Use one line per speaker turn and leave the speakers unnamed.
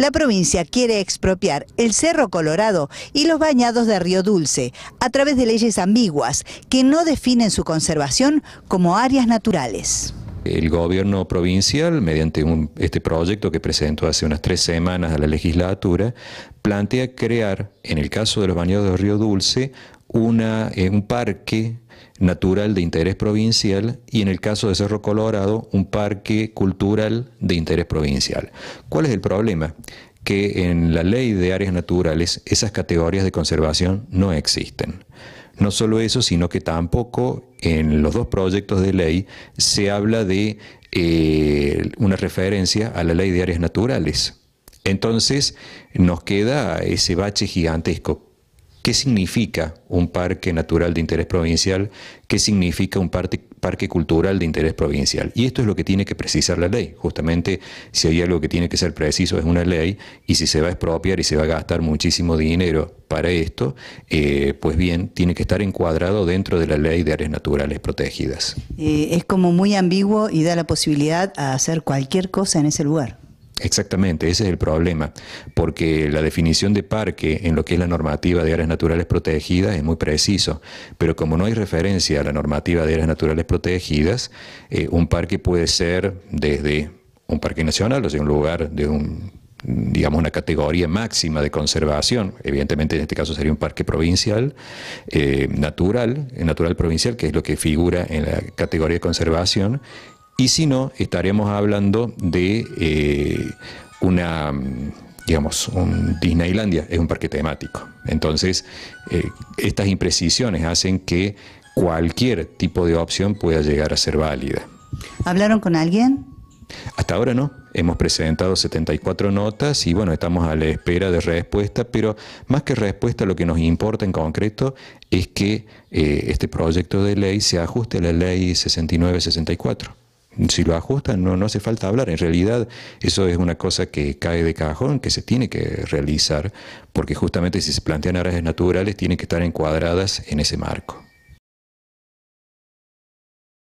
la provincia quiere expropiar el Cerro Colorado y los bañados de Río Dulce a través de leyes ambiguas que no definen su conservación como áreas naturales.
El gobierno provincial, mediante este proyecto que presentó hace unas tres semanas a la legislatura, plantea crear, en el caso de los bañados de Río Dulce, una, eh, un parque natural de interés provincial y en el caso de Cerro Colorado un parque cultural de interés provincial. ¿Cuál es el problema? Que en la ley de áreas naturales esas categorías de conservación no existen. No solo eso, sino que tampoco en los dos proyectos de ley se habla de eh, una referencia a la ley de áreas naturales. Entonces nos queda ese bache gigantesco qué significa un parque natural de interés provincial, qué significa un parque, cultural de interés provincial. Y esto es lo que tiene que precisar la ley. Justamente, si hay algo que tiene que ser preciso, es una ley, y si se va a expropiar y se va a gastar muchísimo dinero para esto, eh, pues bien, tiene que estar encuadrado dentro de la ley de áreas naturales protegidas.
Eh, es como muy ambiguo y da la posibilidad a hacer cualquier cosa en ese lugar.
Exactamente, ese es el problema, porque la definición de parque en lo que es la normativa de áreas naturales protegidas es muy preciso, pero como no hay referencia a la normativa de áreas naturales protegidas, eh, un parque puede ser desde un parque nacional, o sea, un lugar de un digamos, una categoría máxima de conservación, evidentemente en este caso sería un parque provincial, eh, natural, natural provincial, que es lo que figura en la categoría de conservación, y si no, estaremos hablando de eh, una, digamos, un Disneylandia, es un parque temático. Entonces, eh, estas imprecisiones hacen que cualquier tipo de opción pueda llegar a ser válida.
¿Hablaron con alguien?
Hasta ahora no. Hemos presentado 74 notas y bueno, estamos a la espera de respuesta, pero más que respuesta lo que nos importa en concreto es que eh, este proyecto de ley se ajuste a la ley 6964 si lo ajustan, no, no hace falta hablar. En realidad, eso es una cosa que cae de cajón, que se tiene que realizar, porque justamente si se plantean áreas naturales, tienen que estar encuadradas en ese marco.